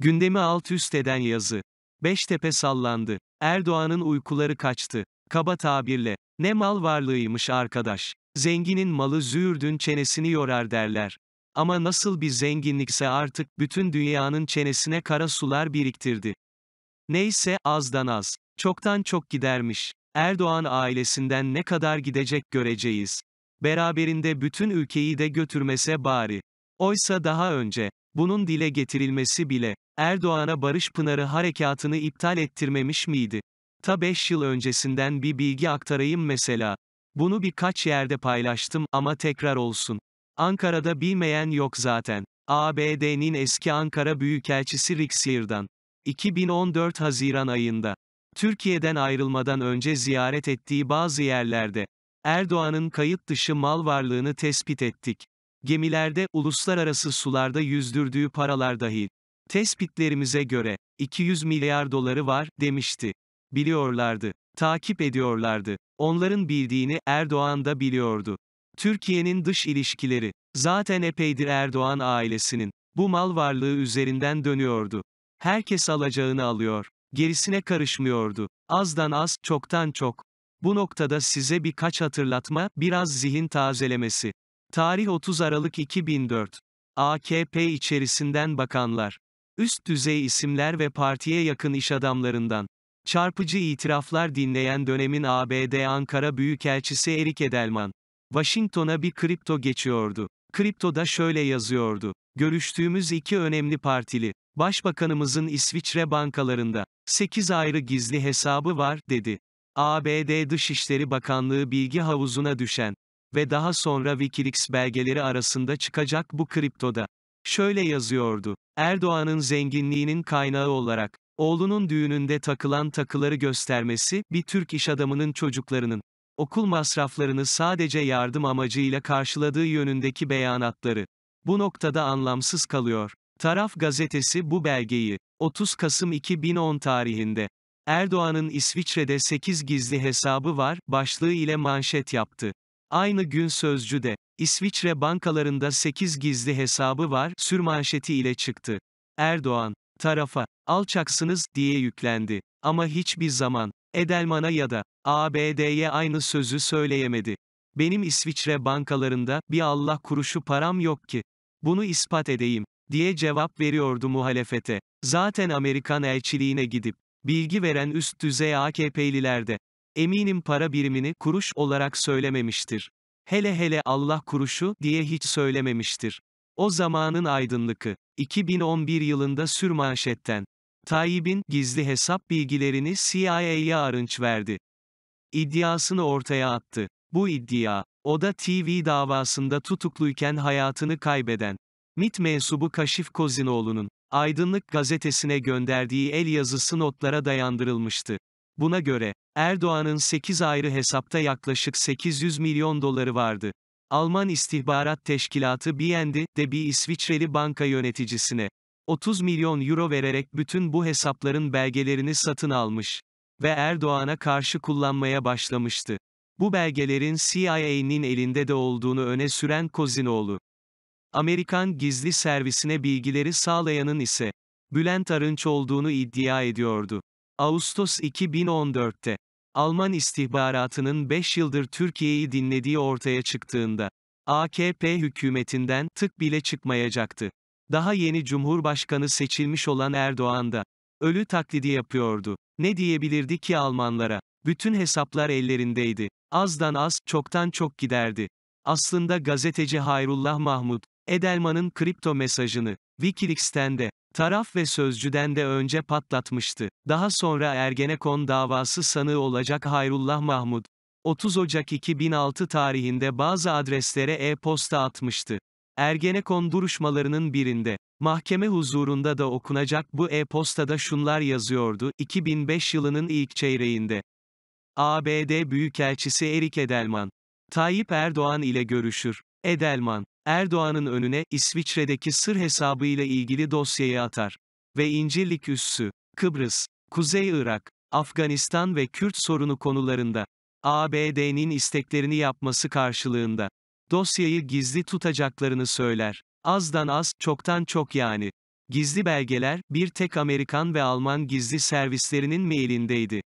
Gündemi alt üst eden yazı. Beştepe sallandı. Erdoğan'ın uykuları kaçtı. Kaba tabirle. Ne mal varlığıymış arkadaş. Zenginin malı züğürdün çenesini yorar derler. Ama nasıl bir zenginlikse artık, bütün dünyanın çenesine kara sular biriktirdi. Neyse, azdan az. Çoktan çok gidermiş. Erdoğan ailesinden ne kadar gidecek göreceğiz. Beraberinde bütün ülkeyi de götürmese bari. Oysa daha önce, bunun dile getirilmesi bile, Erdoğan'a Barış Pınarı harekatını iptal ettirmemiş miydi? Ta 5 yıl öncesinden bir bilgi aktarayım mesela. Bunu birkaç yerde paylaştım ama tekrar olsun. Ankara'da bilmeyen yok zaten. ABD'nin eski Ankara Büyükelçisi Rick Sear'dan. 2014 Haziran ayında. Türkiye'den ayrılmadan önce ziyaret ettiği bazı yerlerde. Erdoğan'ın kayıt dışı mal varlığını tespit ettik. Gemilerde, uluslararası sularda yüzdürdüğü paralar dahil. Tespitlerimize göre, 200 milyar doları var, demişti. Biliyorlardı. Takip ediyorlardı. Onların bildiğini, Erdoğan da biliyordu. Türkiye'nin dış ilişkileri. Zaten epeydir Erdoğan ailesinin. Bu mal varlığı üzerinden dönüyordu. Herkes alacağını alıyor. Gerisine karışmıyordu. Azdan az, çoktan çok. Bu noktada size birkaç hatırlatma, biraz zihin tazelemesi. Tarih 30 Aralık 2004. AKP içerisinden bakanlar. Üst düzey isimler ve partiye yakın iş adamlarından. Çarpıcı itiraflar dinleyen dönemin ABD Ankara Büyükelçisi Erik Edelman. Washington'a bir kripto geçiyordu. Kriptoda şöyle yazıyordu. Görüştüğümüz iki önemli partili. Başbakanımızın İsviçre bankalarında 8 ayrı gizli hesabı var, dedi. ABD Dışişleri Bakanlığı bilgi havuzuna düşen ve daha sonra Wikileaks belgeleri arasında çıkacak bu kriptoda. Şöyle yazıyordu. Erdoğan'ın zenginliğinin kaynağı olarak, oğlunun düğününde takılan takıları göstermesi, bir Türk iş adamının çocuklarının, okul masraflarını sadece yardım amacıyla karşıladığı yönündeki beyanatları. Bu noktada anlamsız kalıyor. Taraf gazetesi bu belgeyi, 30 Kasım 2010 tarihinde, Erdoğan'ın İsviçre'de 8 gizli hesabı var, başlığı ile manşet yaptı. Aynı gün Sözcü'de, İsviçre bankalarında 8 gizli hesabı var, sürmanşeti ile çıktı. Erdoğan, tarafa, alçaksınız, diye yüklendi. Ama hiçbir zaman, Edelman'a ya da, ABD'ye aynı sözü söyleyemedi. Benim İsviçre bankalarında, bir Allah kuruşu param yok ki. Bunu ispat edeyim, diye cevap veriyordu muhalefete. Zaten Amerikan elçiliğine gidip, bilgi veren üst düzey AKP'liler de, Eminim para birimini kuruş olarak söylememiştir. Hele hele Allah kuruşu diye hiç söylememiştir. O zamanın aydınlıkı. 2011 yılında sürmanşetten. Tayyip'in gizli hesap bilgilerini CIA'ya arınç verdi. İddiasını ortaya attı. Bu iddia, Oda TV davasında tutukluyken hayatını kaybeden, MIT mensubu Kaşif Kozinoğlu'nun, Aydınlık gazetesine gönderdiği el yazısı notlara dayandırılmıştı. Buna göre, Erdoğan'ın 8 ayrı hesapta yaklaşık 800 milyon doları vardı. Alman istihbarat teşkilatı BND, de bir İsviçreli banka yöneticisine 30 milyon euro vererek bütün bu hesapların belgelerini satın almış ve Erdoğan'a karşı kullanmaya başlamıştı. Bu belgelerin CIA'nin elinde de olduğunu öne süren Kozinoğlu. Amerikan gizli servisine bilgileri sağlayanın ise Bülent Arınç olduğunu iddia ediyordu. Ağustos 2014'te, Alman istihbaratının 5 yıldır Türkiye'yi dinlediği ortaya çıktığında, AKP hükümetinden tık bile çıkmayacaktı. Daha yeni Cumhurbaşkanı seçilmiş olan Erdoğan da, ölü taklidi yapıyordu. Ne diyebilirdi ki Almanlara? Bütün hesaplar ellerindeydi. Azdan az, çoktan çok giderdi. Aslında gazeteci Hayrullah Mahmut, Edelman'ın kripto mesajını, Wikileaks'ten de, Taraf ve sözcüden de önce patlatmıştı. Daha sonra Ergenekon davası sanığı olacak Hayrullah Mahmud, 30 Ocak 2006 tarihinde bazı adreslere e-posta atmıştı. Ergenekon duruşmalarının birinde, mahkeme huzurunda da okunacak bu e-postada şunlar yazıyordu, 2005 yılının ilk çeyreğinde. ABD Büyükelçisi Erik Edelman, Tayyip Erdoğan ile görüşür. Edelman, Erdoğan'ın önüne, İsviçre'deki sır hesabı ile ilgili dosyayı atar. Ve İncirlik Üssü, Kıbrıs, Kuzey Irak, Afganistan ve Kürt sorunu konularında, ABD'nin isteklerini yapması karşılığında, dosyayı gizli tutacaklarını söyler. Azdan az, çoktan çok yani. Gizli belgeler, bir tek Amerikan ve Alman gizli servislerinin mi elindeydi?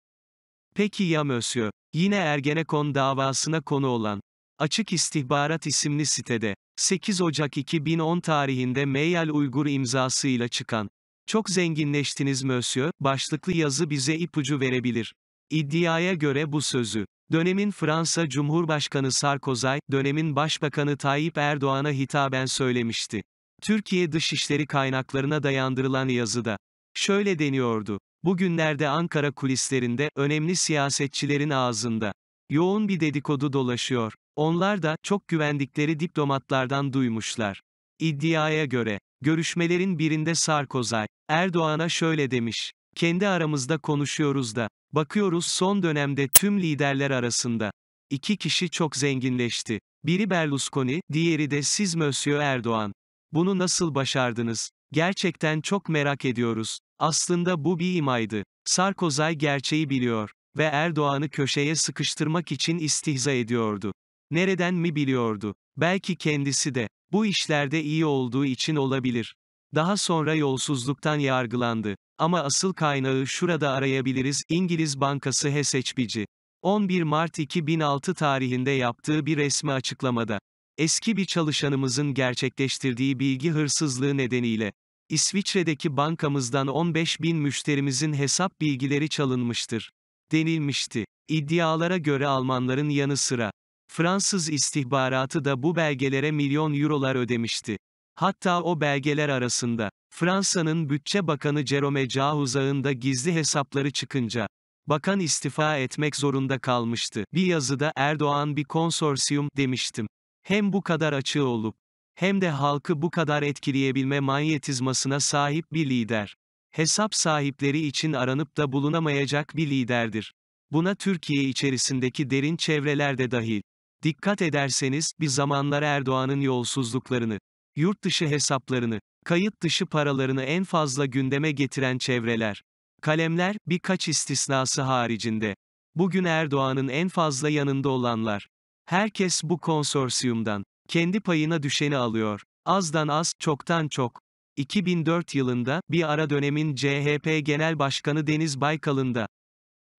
Peki ya Mösyö? Yine Ergenekon davasına konu olan, Açık İstihbarat isimli sitede, 8 Ocak 2010 tarihinde Meyal Uygur imzasıyla çıkan, çok zenginleştiniz Mösyö, başlıklı yazı bize ipucu verebilir. İddiaya göre bu sözü, dönemin Fransa Cumhurbaşkanı Sarkozy, dönemin Başbakanı Tayyip Erdoğan'a hitaben söylemişti. Türkiye Dışişleri kaynaklarına dayandırılan yazıda, şöyle deniyordu, bugünlerde Ankara kulislerinde, önemli siyasetçilerin ağzında, Yoğun bir dedikodu dolaşıyor. Onlar da, çok güvendikleri diplomatlardan duymuşlar. İddiaya göre, görüşmelerin birinde Sarkozay, Erdoğan'a şöyle demiş, kendi aramızda konuşuyoruz da, bakıyoruz son dönemde tüm liderler arasında, iki kişi çok zenginleşti. Biri Berlusconi, diğeri de siz Monsieur Erdoğan. Bunu nasıl başardınız? Gerçekten çok merak ediyoruz. Aslında bu bir imaydı. Sarkozay gerçeği biliyor ve Erdoğan'ı köşeye sıkıştırmak için istihza ediyordu. Nereden mi biliyordu? Belki kendisi de bu işlerde iyi olduğu için olabilir. Daha sonra yolsuzluktan yargılandı. Ama asıl kaynağı şurada arayabiliriz, İngiliz Bankası HSBC. 11 Mart 2006 tarihinde yaptığı bir resmi açıklamada. Eski bir çalışanımızın gerçekleştirdiği bilgi hırsızlığı nedeniyle, İsviçre'deki bankamızdan 15 bin müşterimizin hesap bilgileri çalınmıştır denilmişti. İddialara göre Almanların yanı sıra, Fransız istihbaratı da bu belgelere milyon eurolar ödemişti. Hatta o belgeler arasında, Fransa'nın Bütçe Bakanı Jerome Cahuza'nın da gizli hesapları çıkınca, bakan istifa etmek zorunda kalmıştı. Bir yazıda Erdoğan bir konsorsiyum demiştim. Hem bu kadar açığı olup, hem de halkı bu kadar etkileyebilme manyetizmasına sahip bir lider hesap sahipleri için aranıp da bulunamayacak bir liderdir. Buna Türkiye içerisindeki derin çevreler de dahil. Dikkat ederseniz, bir zamanlar Erdoğan'ın yolsuzluklarını, yurt dışı hesaplarını, kayıt dışı paralarını en fazla gündeme getiren çevreler, kalemler, birkaç istisnası haricinde. Bugün Erdoğan'ın en fazla yanında olanlar. Herkes bu konsorsiyumdan, kendi payına düşeni alıyor. Azdan az, çoktan çok. 2004 yılında, bir ara dönemin CHP Genel Başkanı Deniz Baykal'ın da,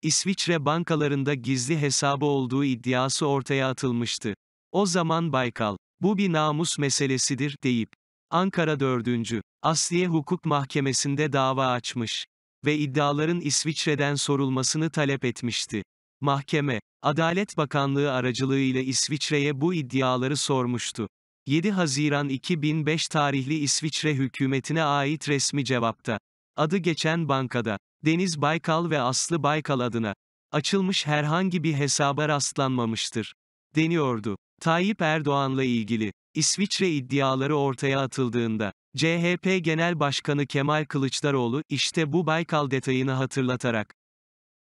İsviçre bankalarında gizli hesabı olduğu iddiası ortaya atılmıştı. O zaman Baykal, bu bir namus meselesidir, deyip, Ankara 4. Asliye Hukuk Mahkemesi'nde dava açmış ve iddiaların İsviçre'den sorulmasını talep etmişti. Mahkeme, Adalet Bakanlığı aracılığıyla İsviçre'ye bu iddiaları sormuştu. 7 Haziran 2005 tarihli İsviçre hükümetine ait resmi cevapta. Adı geçen bankada, Deniz Baykal ve Aslı Baykal adına, açılmış herhangi bir hesaba rastlanmamıştır, deniyordu. Tayyip Erdoğan'la ilgili, İsviçre iddiaları ortaya atıldığında, CHP Genel Başkanı Kemal Kılıçdaroğlu, işte bu Baykal detayını hatırlatarak,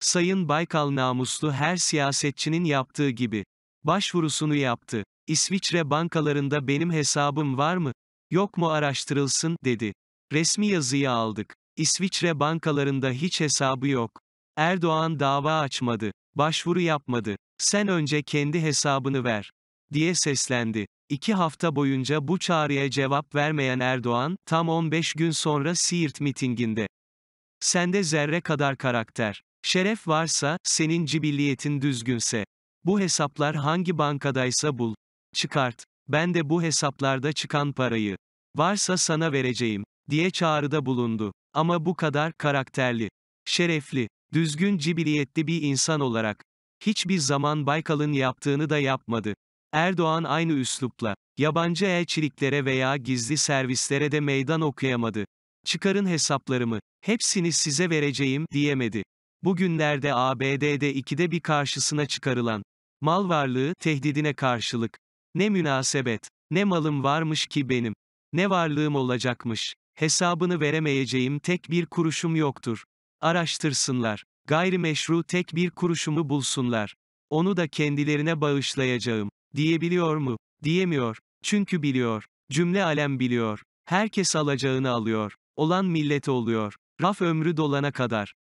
Sayın Baykal namuslu her siyasetçinin yaptığı gibi, başvurusunu yaptı. İsviçre bankalarında benim hesabım var mı? Yok mu araştırılsın, dedi. Resmi yazıyı aldık. İsviçre bankalarında hiç hesabı yok. Erdoğan dava açmadı. Başvuru yapmadı. Sen önce kendi hesabını ver. diye seslendi. İki hafta boyunca bu çağrıya cevap vermeyen Erdoğan, tam 15 gün sonra Siirt mitinginde. Sende zerre kadar karakter. Şeref varsa, senin cibilliyetin düzgünse. Bu hesaplar hangi bankadaysa bul çıkart. Ben de bu hesaplarda çıkan parayı varsa sana vereceğim diye çağrıda bulundu. Ama bu kadar karakterli, şerefli, düzgün cibiliyetli bir insan olarak hiçbir zaman Baykal'ın yaptığını da yapmadı. Erdoğan aynı üslupla yabancı elçiliklere veya gizli servislere de meydan okuyamadı. Çıkarın hesaplarımı, hepsini size vereceğim diyemedi. Bugünlerde ABD'de ikide bir karşısına çıkarılan mal varlığı tehdidine karşılık ne münasebet. Ne malım varmış ki benim. Ne varlığım olacakmış. Hesabını veremeyeceğim tek bir kuruşum yoktur. Araştırsınlar. Gayrimeşru tek bir kuruşumu bulsunlar. Onu da kendilerine bağışlayacağım. Diyebiliyor mu? Diyemiyor. Çünkü biliyor. Cümle alem biliyor. Herkes alacağını alıyor. Olan millet oluyor. Raf ömrü dolana kadar.